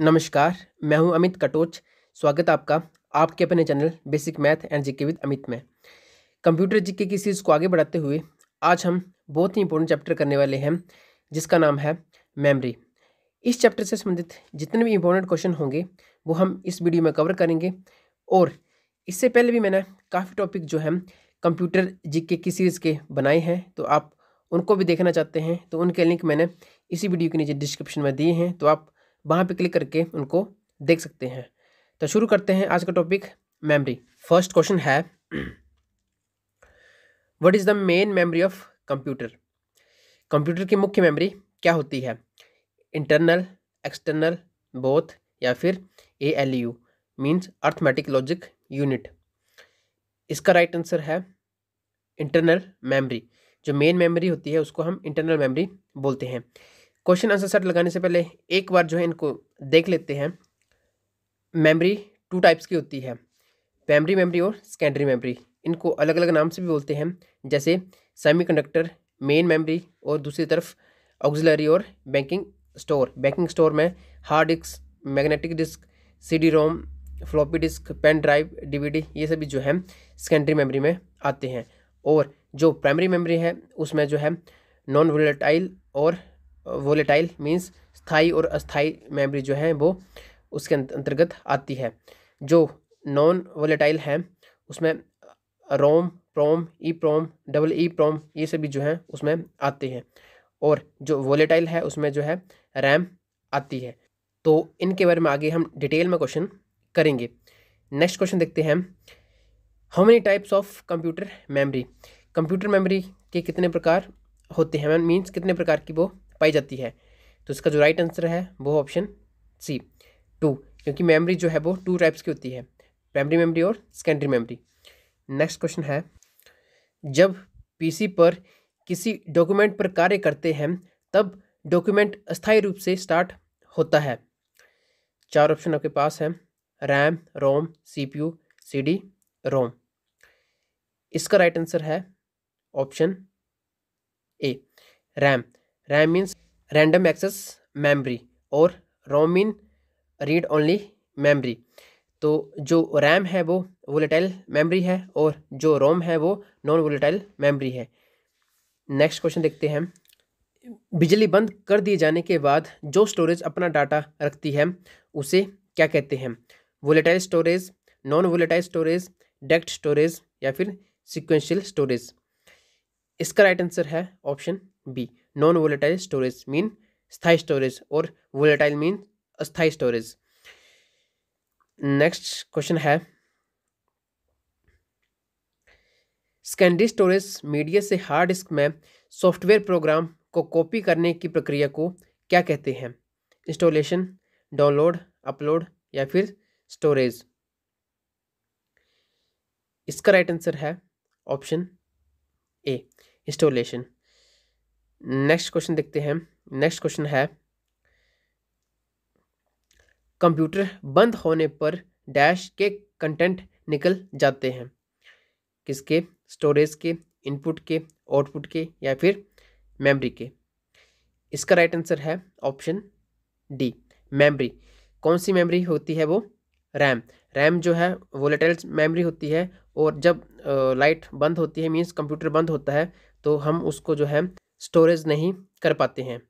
नमस्कार मैं हूं अमित कटोच स्वागत आपका आपके अपने channel basic math and GK with Amit में कंप्यूटर जीके की सीरीज़ को आगे बढ़ाते हुए आज हम बहुत ही इंपॉर्टेंट चैप्टर करने वाले हैं जिसका नाम है मेमोरी इस चैप्टर से संबंधित जितने भी इंपॉर्टेंट क्वेश्चन होंगे वो हम इस वीडियो में कवर करेंगे और इससे पहले भी मैंने काफ़ी टॉपिक जो है कंप्यूटर जीके की सीरीज़ के बनाए हैं तो आप उनको भी देखना चाहते हैं तो उनके लिंक मैंने इसी वीडियो के नीचे डिस्क्रिप्शन में दिए हैं तो आप वहाँ पे क्लिक करके उनको देख सकते हैं तो शुरू करते हैं आज का टॉपिक मेमोरी फर्स्ट क्वेश्चन है what is the main memory of computer computer की मुख्य मेमोरी क्या होती है इंटरनल एक्सटर्नल बोथ या फिर A L U means arithmetic logic unit इसका राइट right आंसर है इंटरनल मेमोरी जो मेन मेमोरी होती है उसको हम इंटरनल मेमोरी बोलते हैं क्वेश्चन आंसर सेट लगाने से पहले एक बार जो है इनको देख लेते हैं मेमरी टू टाइप्स की होती है प्राइमरी मेमरी और सेकेंडरी मेमरी इनको अलग अलग नाम से भी बोलते हैं जैसे सेमीकंडक्टर मेन मेमोरी और दूसरी तरफ ऑक्सिलरी और बैंकिंग स्टोर बैंकिंग स्टोर में hard disk magnetic disk CD ROM floppy disk pen drive DVD ये सभी जो है सेकेंडरी मेमोरी में आते हैं और जो प्राइमरी मेमोरी है उसमें जो है नॉन वोलेटाइल और वोलेटाइल मीन्स स्थाई और अस्थाई मेमोरी जो है वो उसके अंतर्गत आती है जो नॉन वोलेटाइल है उसमें रोम प्रोम ई प्रोम डबल ई प्रोम ये सभी जो हैं उसमें आते हैं और जो वोलेटाइल है उसमें जो है रैम आती है तो इनके बारे में आगे हम डिटेल में क्वेश्चन करेंगे नेक्स्ट क्वेश्चन देखते हैं how many types of computer memory computer memory के कितने प्रकार होते हैं मीन्स कितने प्रकार की वो पाई जाती है तो इसका जो राइट आंसर है वो ऑप्शन सी टू क्योंकि मेमोरी जो है वो टू टाइप्स की होती है प्राइमरी मेमोरी और सेकेंडरी मेमोरी नेक्स्ट क्वेश्चन है जब पीसी पर किसी डॉक्यूमेंट पर कार्य करते हैं तब डॉक्यूमेंट अस्थाई रूप से स्टार्ट होता है चार ऑप्शन आपके पास है RAM ROM CPU CD ROM इसका राइट आंसर है option A RAM RAM means random access memory और ROM mean read only memory तो जो रैम है वो वोलेटाइल मेमोरी है और जो रोम है वो नॉन वोलेटाइल मेमोरी है नेक्स्ट क्वेश्चन देखते हैं बिजली बंद कर दिए जाने के बाद जो स्टोरेज अपना डाटा रखती है उसे क्या कहते हैं volatile storage non volatile storage direct storage या फिर सिक्वेंशियल स्टोरेज इसका राइट आंसर है option B non volatile storage mean स्थाई स्टोरेज और वोलेटाइल मीन अस्थाई स्टोरेज नेक्स्ट क्वेश्चन है सेकेंडरी स्टोरेज मीडिया से हार्ड डिस्क में सॉफ्टवेयर प्रोग्राम को कॉपी करने की प्रक्रिया को क्या कहते हैं इंस्टॉलेशन डाउनलोड अपलोड या फिर स्टोरेज इसका राइट आंसर है option A installation next question देखते हैं नेक्स्ट क्वेश्चन है कंप्यूटर बंद होने पर डैश के कंटेंट निकल जाते हैं किसके स्टोरेज के इनपुट के आउटपुट के या फिर मेमोरी के इसका राइट आंसर है ऑप्शन डी मेमोरी कौन सी मेमोरी होती है वो रैम रैम जो है वोलेटाइल मेमोरी होती है और जब लाइट बंद होती है मीन्स कंप्यूटर बंद होता है तो हम उसको जो है स्टोरेज नहीं कर पाते हैं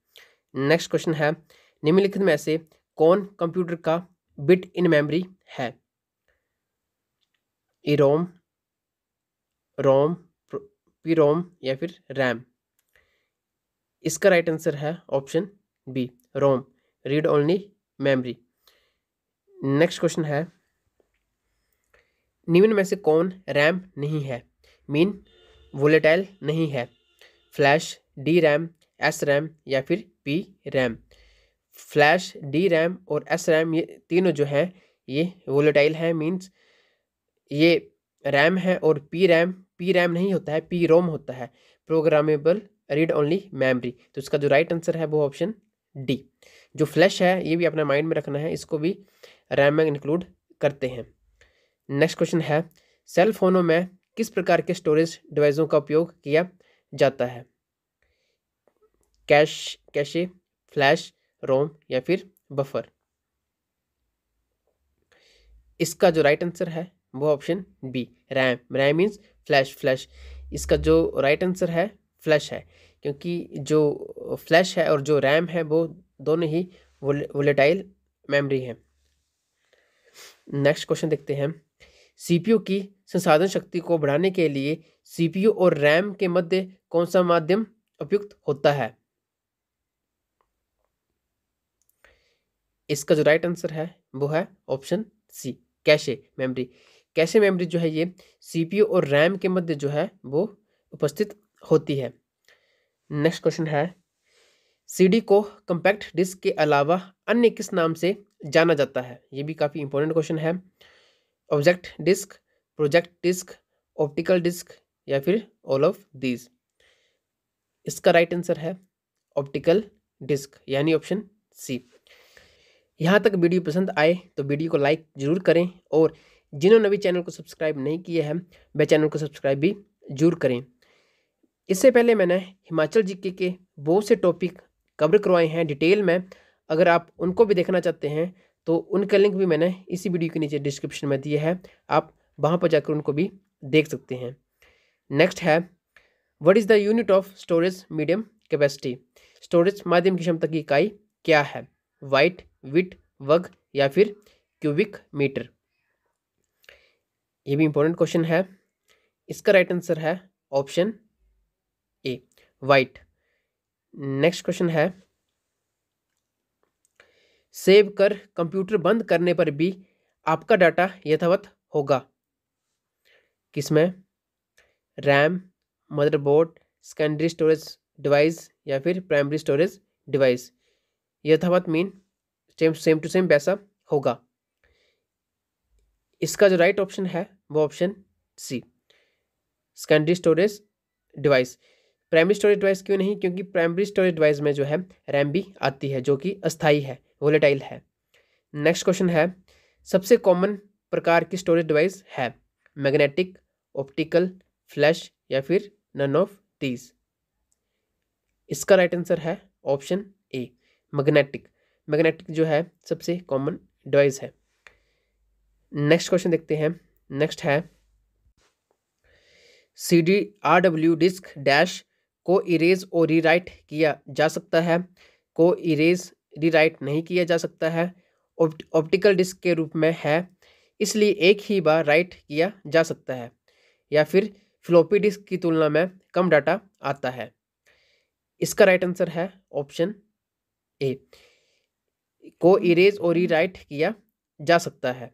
नेक्स्ट क्वेश्चन है निम्नलिखित में से कौन कंप्यूटर का बिट इन मेमोरी है ई रोम रोम पी रोम या फिर रैम इसका राइट आंसर है option B ROM read only memory next question है निम्न में से कौन रैम नहीं है मीन वोलेटाइल नहीं है flash D RAM S RAM या फिर P RAM flash D RAM और एस रैम ये तीनों जो हैं ये वोलेटाइल हैं मीन्स ये रैम है और पी रैम पी रैम नहीं होता है पी रोम होता है प्रोग्रामेबल रीड ओनली मेमरी तो इसका जो राइट आंसर है वो ऑप्शन डी जो फ्लैश है ये भी अपने माइंड में रखना है इसको भी रैम में इंक्लूड करते हैं नेक्स्ट क्वेश्चन है सेल फोनों में किस प्रकार के स्टोरेज डिवाइसों का उपयोग किया जाता है कैश कैशे फ्लैश रोम या फिर बफर इसका जो राइट आंसर है वो option B RAM RAM means flash flash इसका जो राइट आंसर है फ्लैश है क्योंकि जो फ्लैश है और जो रैम है वो दोनों ही वोलेटाइल मेमोरी है नेक्स्ट क्वेश्चन देखते हैं सीपीयू की संसाधन शक्ति को बढ़ाने के लिए सीपीयू और रैम के मध्य कौन सा माध्यम उपयुक्त होता है इसका जो राइट आंसर है वो है option C cache memory cache memory जो है ये सीपीयू और रैम के मध्य जो है वो उपस्थित होती है नेक्स्ट क्वेश्चन है सीडी को कंपैक्ट डिस्क के अलावा अन्य किस नाम से जाना जाता है ये भी काफ़ी इंपॉर्टेंट क्वेश्चन है object disk project disk optical disk या फिर ऑल ऑफ दीज इसका राइट आंसर है ऑप्टिकल डिस्क यानी ऑप्शन सी यहाँ तक वीडियो पसंद आए तो वीडियो को लाइक जरूर करें और जिन्होंने भी चैनल को सब्सक्राइब नहीं किया है वह चैनल को सब्सक्राइब भी जरूर करें इससे पहले मैंने हिमाचल जीके के बहुत से टॉपिक कवर करवाए हैं डिटेल में अगर आप उनको भी देखना चाहते हैं तो उनका लिंक भी मैंने इसी वीडियो के नीचे डिस्क्रिप्शन में दिया है आप वहाँ पर जाकर उनको भी देख सकते हैं नेक्स्ट है what is the unit of storage medium capacity storage माध्यम की क्षमता की इकाई क्या है वाइट विट वग या फिर क्यूबिक मीटर ये भी इंपॉर्टेंट क्वेश्चन है इसका राइट आंसर है option A white next question है सेव कर कंप्यूटर बंद करने पर भी आपका डाटा यथावत होगा किसमें RAM motherboard secondary storage device या फिर प्राइमरी स्टोरेज डिवाइस यथावत mean same same to same वैसा होगा इसका जो राइट ऑप्शन है वो option C secondary storage device primary storage device क्यों नहीं क्योंकि प्राइमरी स्टोरेज डिवाइस में जो है रैम भी आती है जो कि अस्थाई है वोलेटाइल है नेक्स्ट क्वेश्चन है सबसे कॉमन प्रकार की स्टोरेज डिवाइस है मैग्नेटिक ऑप्टिकल फ्लैश या फिर नन ऑफ दीज इसका राइट आंसर है ऑप्शन ए मैग्नेटिक मैग्नेटिक जो है सबसे कॉमन डिवाइस है नेक्स्ट क्वेश्चन देखते हैं नेक्स्ट है C D R W disk dash को इरेज और रीराइट किया जा सकता है को इरेज रीराइट नहीं किया जा सकता है ऑप्टिकल डिस्क के रूप में है इसलिए एक ही बार राइट किया जा सकता है या फिर फ्लोपी डिस्क की तुलना में कम डाटा आता है इसका राइट आंसर है ऑप्शन ए को इरेज और राइट किया जा सकता है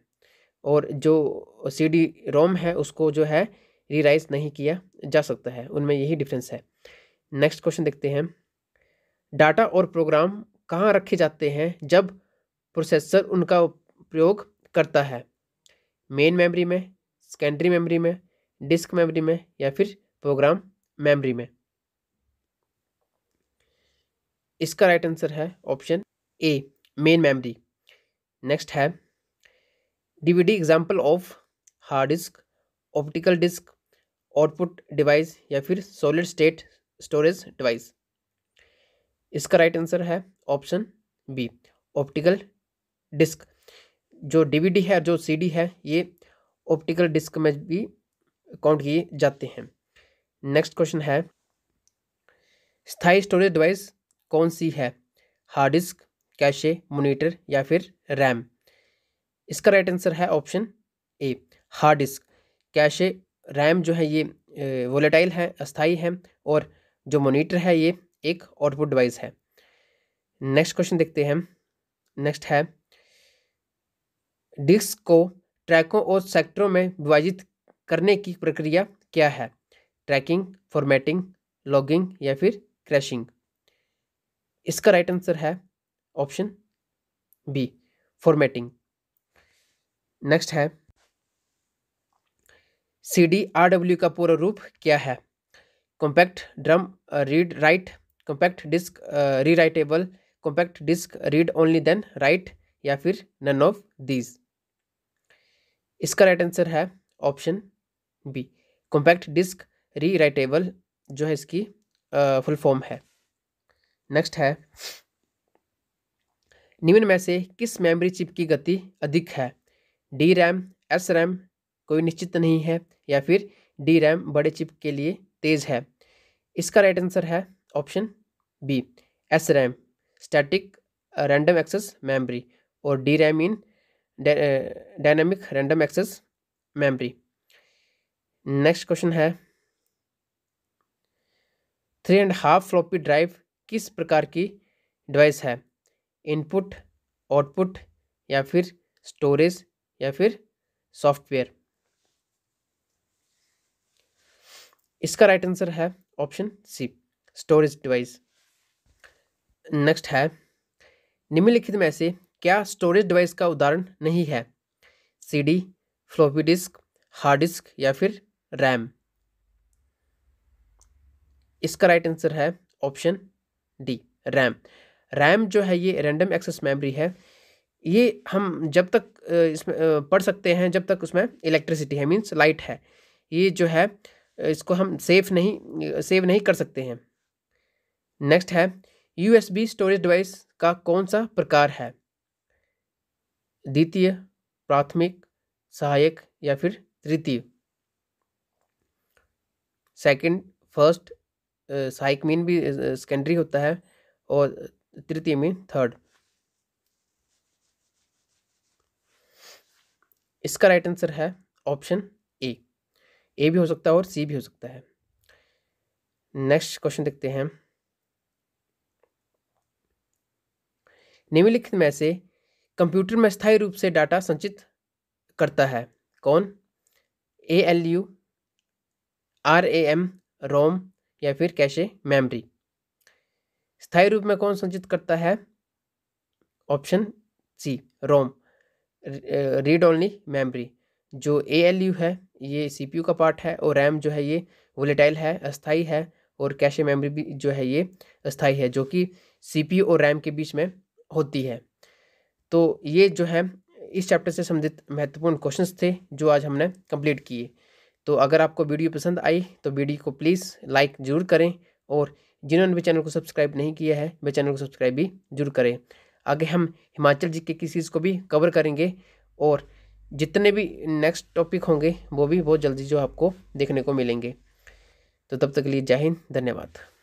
और जो सी डी रोम है उसको जो है रीराइज नहीं किया जा सकता है उनमें यही डिफरेंस है नेक्स्ट क्वेश्चन देखते हैं डाटा और प्रोग्राम कहाँ रखे जाते हैं जब प्रोसेसर उनका प्रयोग करता है मेन मेमोरी में सेकेंडरी मेमोरी में डिस्क मेमोरी में या फिर प्रोग्राम मेमोरी में इसका राइट आंसर है option A main memory next है DVD example of hard disk optical disk output device या फिर सॉलिड स्टेट स्टोरेज डिवाइस इसका राइट आंसर है ऑप्शन बी ऑप्टिकल डिस्क जो डीवीडी है जो सीडी है ये ऑप्टिकल डिस्क में भी काउंट किए जाते हैं नेक्स्ट क्वेश्चन है स्थाई स्टोरेज डिवाइस कौन सी है हार्ड डिस्क कैशे मोनीटर या फिर रैम इसका राइट आंसर है option A hard disk cache RAM जो है ये वोलेटाइल है अस्थाई है और जो मोनीटर है ये एक आउटपुट डिवाइस है नेक्स्ट क्वेश्चन देखते हैं नेक्स्ट है डिस्क को ट्रैकों और सेक्टरों में विभाजित करने की प्रक्रिया क्या है ट्रैकिंग फॉर्मेटिंग लॉगिंग या फिर क्रैशिंग इसका राइट आंसर है ऑप्शन बी फॉर्मेटिंग नेक्स्ट है सी डी आर डब्ल्यू का पूरा रूप क्या है compact drum read write compact disk rewritable compact disk read only then write या फिर नन ऑफ दीज इसका राइट आंसर है option B compact disk rewritable जो है इसकी फुल फॉर्म है नेक्स्ट है निम्न में से किस मेमोरी चिप की गति अधिक है डी रैम एस रैम कोई निश्चित नहीं है या फिर डी रैम बड़े चिप के लिए तेज़ है इसका राइट आंसर है option B S RAM static random access memory और डी रैम इन dynamic random access memory next question है three and half floppy drive किस प्रकार की डिवाइस है इनपुट आउटपुट या फिर स्टोरेज या फिर सॉफ्टवेयर इसका राइट आंसर है option C storage device next है निम्नलिखित में से क्या स्टोरेज डिवाइस का उदाहरण नहीं है CD floppy disk hard disk या फिर रैम इसका राइट आंसर है ऑप्शन डी रैम रैम जो है ये रैंडम एक्सेस मेमोरी है ये हम जब तक इसमें पढ़ सकते हैं जब तक उसमें इलेक्ट्रिसिटी है मींस लाइट है ये जो है इसको हम सेफ नहीं सेव नहीं कर सकते हैं नेक्स्ट है यूएसबी स्टोरेज डिवाइस का कौन सा प्रकार है द्वितीय प्राथमिक सहायक या फिर तृतीय सेकंड फर्स्ट सहायक मीन भी सेकेंडरी होता है और तृतीय मीन थर्ड इसका राइट आंसर है ऑप्शन ए ए भी हो सकता है और सी भी हो सकता है नेक्स्ट क्वेश्चन देखते हैं निम्नलिखित में से कंप्यूटर में स्थायी रूप से डाटा संचित करता है कौन A L U R A M ROM या फिर कैशे मेमोरी स्थायी रूप में कौन संचित करता है option C ROM read only memory जो ए एल यू है ये सी पी यू का पार्ट है और रैम जो है ये वोलेटाइल है अस्थाई है और कैशे मेमोरी भी जो है ये अस्थाई है जो कि सी पी यू और रैम के बीच में होती है तो ये जो है इस चैप्टर से संबंधित महत्वपूर्ण क्वेश्चंस थे जो आज हमने कंप्लीट किए तो अगर आपको वीडियो पसंद आई तो वीडियो को प्लीज़ लाइक ज़रूर करें और जिन्होंने भी चैनल को सब्सक्राइब नहीं किया है वे चैनल को सब्सक्राइब भी जरूर करें आगे हम हिमाचल जी के किसी चीज़ को भी कवर करेंगे और जितने भी नेक्स्ट टॉपिक होंगे वो भी बहुत जल्दी जो आपको देखने को मिलेंगे तो तब तक के लिए जय हिंद धन्यवाद